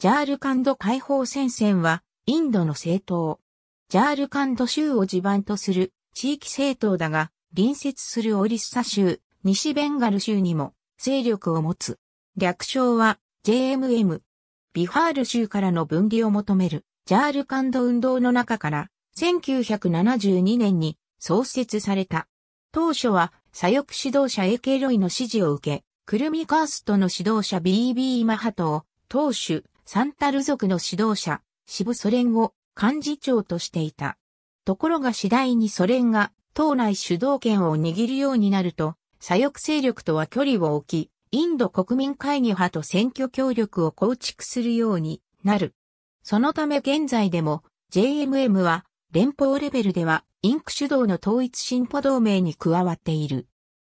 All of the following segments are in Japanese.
ジャールカンド解放戦線は、インドの政党。ジャールカンド州を地盤とする地域政党だが、隣接するオリッサ州、西ベンガル州にも勢力を持つ。略称は JMM。ビハール州からの分離を求めるジャールカンド運動の中から、1972年に創設された。当初は左翼指導者エケロイの支持を受け、クルミカーストの指導者 BB マハトを党首、サンタル族の指導者、支部ソ連を幹事長としていた。ところが次第にソ連が党内主導権を握るようになると、左翼勢力とは距離を置き、インド国民会議派と選挙協力を構築するようになる。そのため現在でも JMM は連邦レベルではインク主導の統一進歩同盟に加わっている。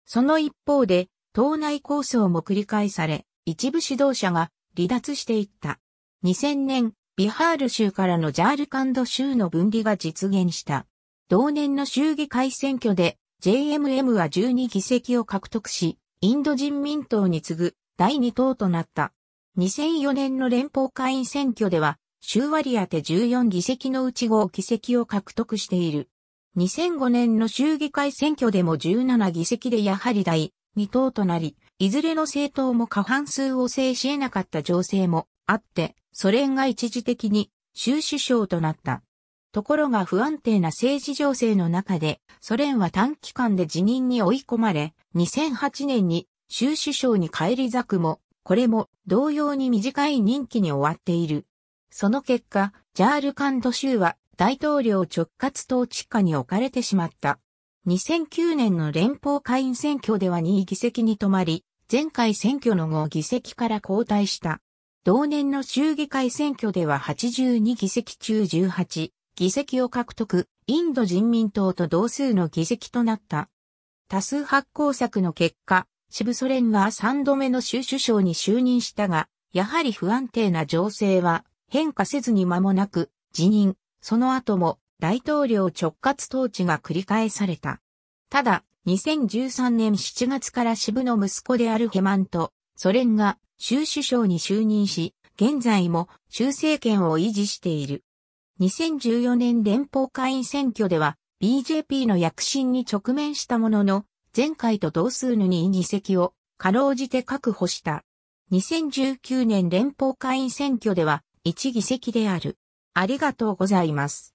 その一方で、党内構想も繰り返され、一部指導者が離脱していった。2000年、ビハール州からのジャールカンド州の分離が実現した。同年の州議会選挙で JMM は12議席を獲得し、インド人民党に次ぐ第2党となった。2004年の連邦会員選挙では、州割当て14議席のうち5議席を獲得している。2005年の州議会選挙でも17議席でやはり第2党となり、いずれの政党も過半数を制し得なかった情勢もあって、ソ連が一時的に州首相となった。ところが不安定な政治情勢の中で、ソ連は短期間で辞任に追い込まれ、2008年に州首相に返り咲くも、これも同様に短い任期に終わっている。その結果、ジャールカンド州は大統領直轄統治下に置かれてしまった。2009年の連邦会員選挙では2位議席に止まり、前回選挙の後議席から交代した。同年の衆議会選挙では82議席中18議席を獲得、インド人民党と同数の議席となった。多数発行策の結果、渋ソ連は3度目の州首相に就任したが、やはり不安定な情勢は変化せずに間もなく辞任、その後も大統領直轄統治が繰り返された。ただ、2013年7月から渋の息子であるヘマンと、ソ連が州首相に就任し、現在も州政権を維持している。2014年連邦会員選挙では BJP の躍進に直面したものの、前回と同数の2議席をかろうじて確保した。2019年連邦会員選挙では1議席である。ありがとうございます。